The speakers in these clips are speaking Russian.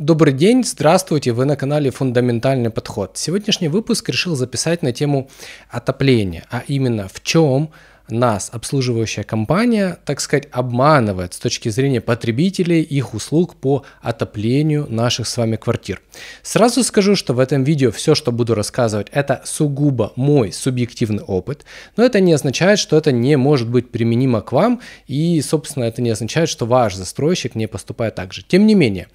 Добрый день, здравствуйте, вы на канале «Фундаментальный подход». Сегодняшний выпуск решил записать на тему отопления, а именно в чем нас обслуживающая компания, так сказать, обманывает с точки зрения потребителей их услуг по отоплению наших с вами квартир. Сразу скажу, что в этом видео все, что буду рассказывать, это сугубо мой субъективный опыт, но это не означает, что это не может быть применимо к вам, и, собственно, это не означает, что ваш застройщик не поступает так же. Тем не менее,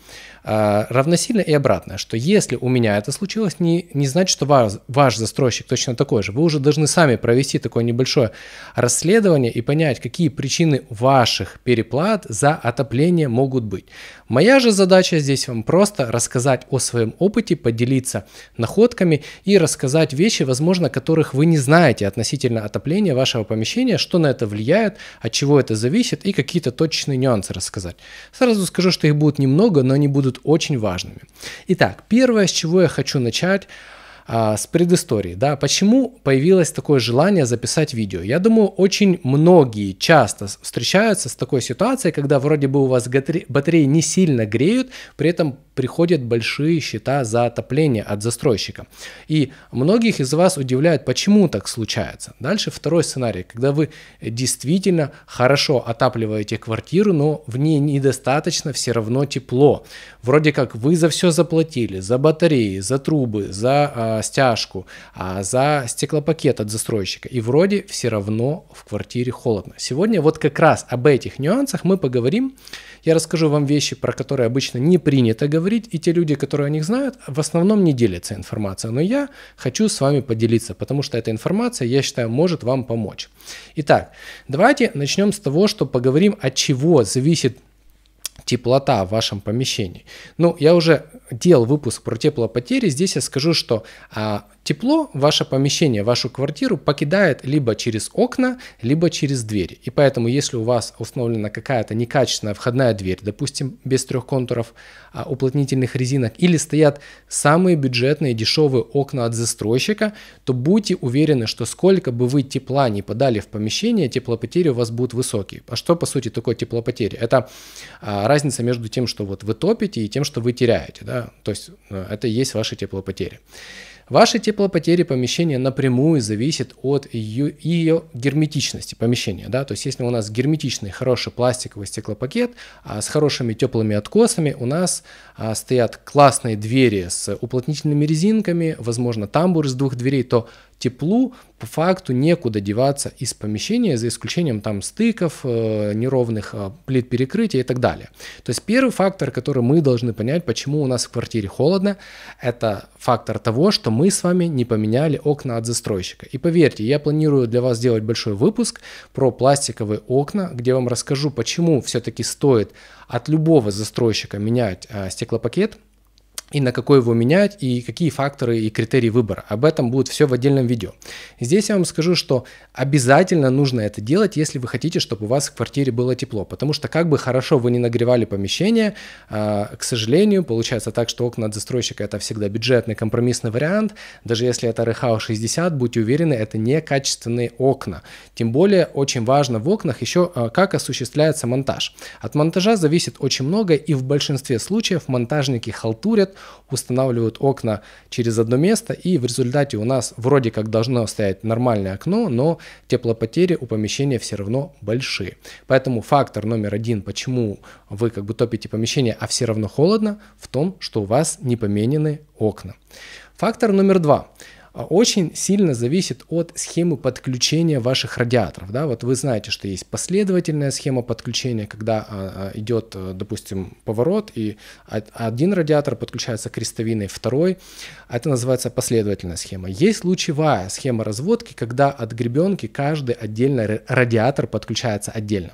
а, равносильно и обратное, что если у меня это случилось, не, не значит, что ваш, ваш застройщик точно такой же. Вы уже должны сами провести такое небольшое расследование и понять, какие причины ваших переплат за отопление могут быть. Моя же задача здесь вам просто рассказать о своем опыте, поделиться находками и рассказать вещи, возможно, которых вы не знаете относительно отопления вашего помещения, что на это влияет, от чего это зависит и какие-то точечные нюансы рассказать. Сразу скажу, что их будет немного, но они будут очень важными. Итак, первое, с чего я хочу начать – а, с предыстории, да, почему появилось такое желание записать видео? Я думаю, очень многие часто встречаются с такой ситуацией, когда вроде бы у вас батареи не сильно греют, при этом приходят большие счета за отопление от застройщика. И многих из вас удивляет, почему так случается. Дальше второй сценарий, когда вы действительно хорошо отапливаете квартиру, но в ней недостаточно все равно тепло. Вроде как вы за все заплатили, за батареи, за трубы, за а, стяжку, а за стеклопакет от застройщика. И вроде все равно в квартире холодно. Сегодня вот как раз об этих нюансах мы поговорим. Я расскажу вам вещи, про которые обычно не принято говорить, и те люди, которые о них знают, в основном не делятся информацией. Но я хочу с вами поделиться, потому что эта информация, я считаю, может вам помочь. Итак, давайте начнем с того, что поговорим, от чего зависит теплота в вашем помещении. Ну, я уже делал выпуск про теплопотери, здесь я скажу, что а, Тепло ваше помещение, вашу квартиру покидает либо через окна, либо через двери. И поэтому, если у вас установлена какая-то некачественная входная дверь, допустим, без трех контуров а, уплотнительных резинок, или стоят самые бюджетные дешевые окна от застройщика, то будьте уверены, что сколько бы вы тепла не подали в помещение, теплопотери у вас будут высокие. А что, по сути, такое теплопотеря? Это а, разница между тем, что вот вы топите, и тем, что вы теряете. Да? То есть э, это и есть ваши теплопотери. Ваши теплопотери помещения напрямую зависят от ее, ее герметичности помещения. Да? То есть если у нас герметичный хороший пластиковый стеклопакет а с хорошими теплыми откосами, у нас а, стоят классные двери с уплотнительными резинками, возможно тамбур из двух дверей, то теплу по факту некуда деваться из помещения, за исключением там стыков, э, неровных э, плит перекрытия и так далее. То есть первый фактор, который мы должны понять, почему у нас в квартире холодно, это фактор того, что мы с вами не поменяли окна от застройщика. И поверьте, я планирую для вас сделать большой выпуск про пластиковые окна, где вам расскажу, почему все-таки стоит от любого застройщика менять э, стеклопакет, и на какой его менять, и какие факторы и критерии выбора. Об этом будет все в отдельном видео. Здесь я вам скажу, что обязательно нужно это делать, если вы хотите, чтобы у вас в квартире было тепло, потому что как бы хорошо вы не нагревали помещение, а, к сожалению, получается так, что окна от застройщика это всегда бюджетный компромиссный вариант, даже если это РХО 60, будьте уверены, это не качественные окна. Тем более очень важно в окнах еще а, как осуществляется монтаж. От монтажа зависит очень много, и в большинстве случаев монтажники халтурят, устанавливают окна через одно место, и в результате у нас вроде как должно стоять нормальное окно, но теплопотери у помещения все равно большие. Поэтому фактор номер один, почему вы как бы топите помещение, а все равно холодно, в том, что у вас не поменены окна. Фактор номер два. А, очень сильно зависит от схемы подключения ваших радиаторов. Да? Вот вы знаете, что есть последовательная схема подключения, когда а, а, идет, э, допустим, поворот, и один радиатор подключается к крестовиной, второй. Это называется последовательная схема. Есть лучевая схема разводки, когда от гребенки каждый отдельный радиатор подключается отдельно.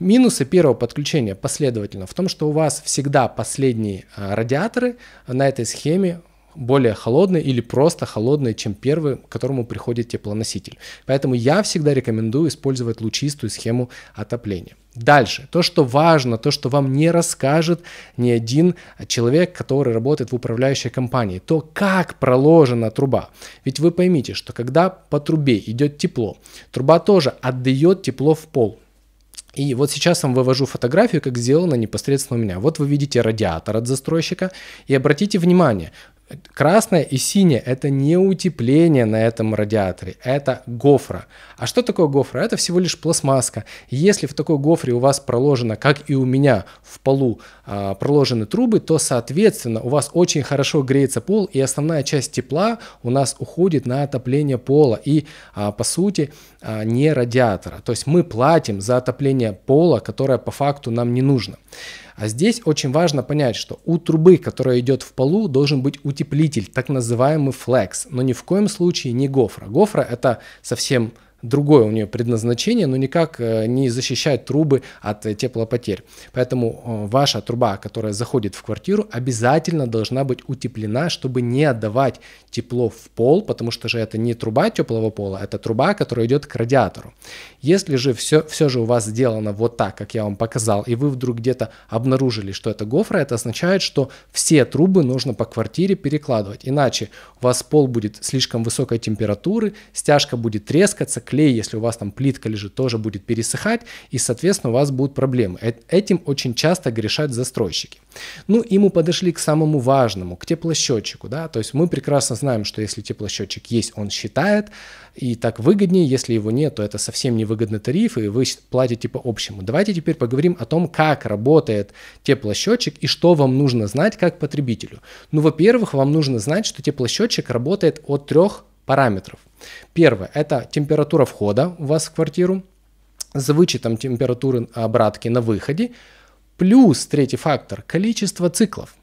Минусы первого подключения последовательно в том, что у вас всегда последние радиаторы на этой схеме более холодный или просто холодный, чем первый, к которому приходит теплоноситель. Поэтому я всегда рекомендую использовать лучистую схему отопления. Дальше. То, что важно, то, что вам не расскажет ни один человек, который работает в управляющей компании, то, как проложена труба. Ведь вы поймите, что когда по трубе идет тепло, труба тоже отдает тепло в пол. И вот сейчас вам вывожу фотографию, как сделано непосредственно у меня. Вот вы видите радиатор от застройщика. И обратите внимание, Красное и синее – это не утепление на этом радиаторе, это гофра. А что такое гофра? Это всего лишь пластмасска. Если в такой гофре у вас проложено, как и у меня в полу, а, проложены трубы, то, соответственно, у вас очень хорошо греется пол, и основная часть тепла у нас уходит на отопление пола и, а, по сути, а, не радиатора. То есть мы платим за отопление пола, которое по факту нам не нужно. А здесь очень важно понять, что у трубы, которая идет в полу, должен быть утеплитель, так называемый флекс, но ни в коем случае не гофра. Гофра это совсем другое у нее предназначение, но никак э, не защищает трубы от э, теплопотерь. Поэтому э, ваша труба, которая заходит в квартиру, обязательно должна быть утеплена, чтобы не отдавать тепло в пол, потому что же это не труба теплого пола, это труба, которая идет к радиатору. Если же все, все же у вас сделано вот так, как я вам показал, и вы вдруг где-то обнаружили, что это гофра, это означает, что все трубы нужно по квартире перекладывать, иначе у вас пол будет слишком высокой температуры, стяжка будет трескаться, клей, если у вас там плитка лежит, тоже будет пересыхать, и, соответственно, у вас будут проблемы. Этим очень часто грешат застройщики. Ну и мы подошли к самому важному, к теплосчетчику. Да? То есть мы прекрасно знаем, что если теплосчетчик есть, он считает, и так выгоднее, если его нет, то это совсем невыгодный тариф, и вы платите по общему. Давайте теперь поговорим о том, как работает теплосчетчик и что вам нужно знать как потребителю. Ну, во-первых, вам нужно знать, что теплосчетчик работает от трех параметров. Первое – это температура входа у вас в квартиру с вычетом температуры обратки на выходе, плюс третий фактор – количество циклов.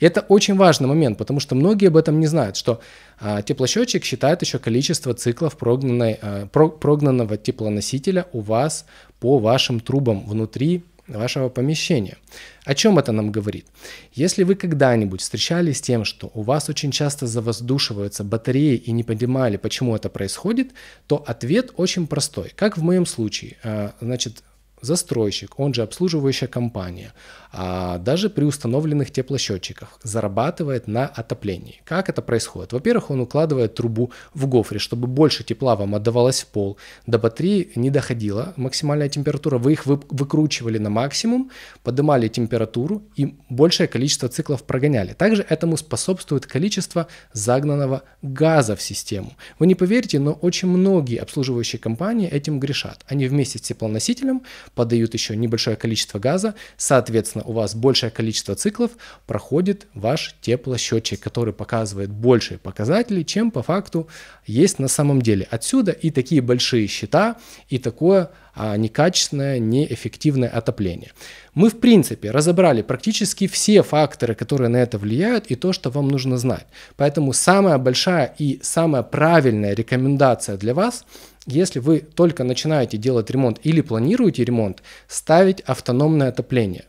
И это очень важный момент, потому что многие об этом не знают, что а, теплосчетчик считает еще количество циклов прогнанной, а, прогнанного теплоносителя у вас по вашим трубам внутри вашего помещения. О чем это нам говорит? Если вы когда-нибудь встречались с тем, что у вас очень часто завоздушиваются батареи и не понимали, почему это происходит, то ответ очень простой. Как в моем случае, а, значит, застройщик, он же обслуживающая компания, а даже при установленных теплосчетчиках зарабатывает на отоплении. Как это происходит? Во-первых, он укладывает трубу в гофре, чтобы больше тепла вам отдавалось в пол. До батареи не доходила максимальная температура, вы их выкручивали на максимум, поднимали температуру и большее количество циклов прогоняли. Также этому способствует количество загнанного газа в систему. Вы не поверите, но очень многие обслуживающие компании этим грешат. Они вместе с теплоносителем подают еще небольшое количество газа, соответственно, у вас большее количество циклов проходит ваш теплосчетчик, который показывает большие показатели, чем по факту есть на самом деле. Отсюда и такие большие счета, и такое а, некачественное, неэффективное отопление. Мы, в принципе, разобрали практически все факторы, которые на это влияют, и то, что вам нужно знать. Поэтому самая большая и самая правильная рекомендация для вас – если вы только начинаете делать ремонт или планируете ремонт, ставить автономное отопление,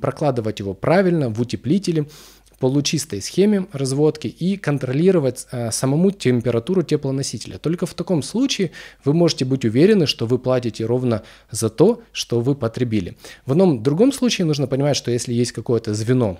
прокладывать его правильно в утеплителе, по лучистой схеме разводки и контролировать э, самому температуру теплоносителя. Только в таком случае вы можете быть уверены, что вы платите ровно за то, что вы потребили. В одном другом случае нужно понимать, что если есть какое-то звено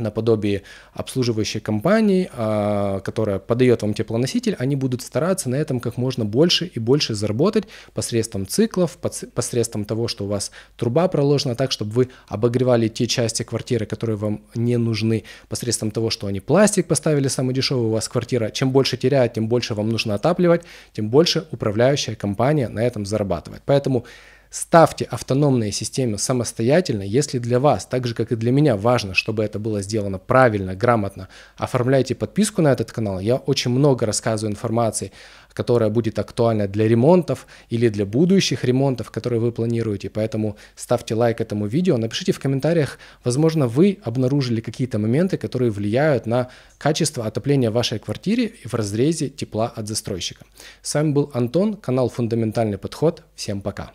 наподобие обслуживающей компании, а, которая подает вам теплоноситель, они будут стараться на этом как можно больше и больше заработать посредством циклов, посредством того, что у вас труба проложена так, чтобы вы обогревали те части квартиры, которые вам не нужны, посредством того, что они пластик поставили самый дешевый у вас квартира. Чем больше теряет, тем больше вам нужно отапливать, тем больше управляющая компания на этом зарабатывает. Поэтому Ставьте автономные системы самостоятельно, если для вас, так же как и для меня, важно, чтобы это было сделано правильно, грамотно. Оформляйте подписку на этот канал. Я очень много рассказываю информации, которая будет актуальна для ремонтов или для будущих ремонтов, которые вы планируете. Поэтому ставьте лайк этому видео, напишите в комментариях, возможно, вы обнаружили какие-то моменты, которые влияют на качество отопления вашей квартиры в разрезе тепла от застройщика. С вами был Антон, канал «Фундаментальный подход». Всем пока!